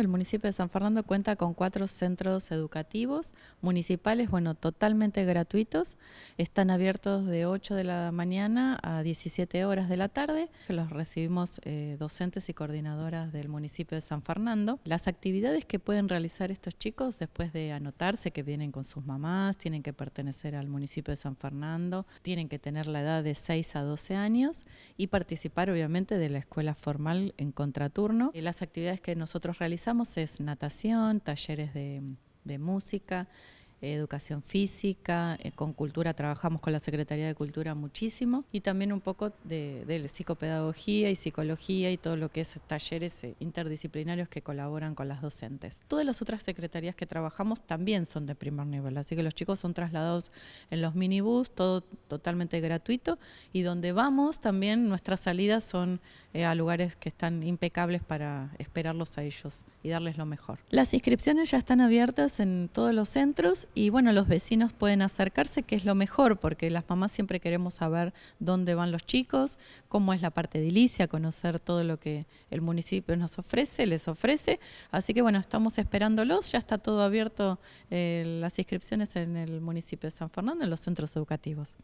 El municipio de San Fernando cuenta con cuatro centros educativos municipales, bueno, totalmente gratuitos. Están abiertos de 8 de la mañana a 17 horas de la tarde. Los recibimos eh, docentes y coordinadoras del municipio de San Fernando. Las actividades que pueden realizar estos chicos después de anotarse, que vienen con sus mamás, tienen que pertenecer al municipio de San Fernando, tienen que tener la edad de 6 a 12 años y participar obviamente de la escuela formal en contraturno. Las actividades que nosotros realizamos es natación, talleres de música educación física, eh, con cultura trabajamos con la Secretaría de Cultura muchísimo y también un poco de, psicopedagogía y psicología y todo lo que es talleres eh, interdisciplinarios que colaboran con las docentes. Todas las otras secretarías que trabajamos también son de primer nivel, así que los chicos son trasladados en los minibús, todo totalmente gratuito y donde vamos también nuestras salidas son eh, a lugares que están impecables para esperarlos a ellos y darles lo mejor. Las inscripciones ya están abiertas en todos los centros y bueno, los vecinos pueden acercarse, que es lo mejor, porque las mamás siempre queremos saber dónde van los chicos, cómo es la parte edilicia, conocer todo lo que el municipio nos ofrece, les ofrece. Así que bueno, estamos esperándolos, ya está todo abierto eh, las inscripciones en el municipio de San Fernando, en los centros educativos.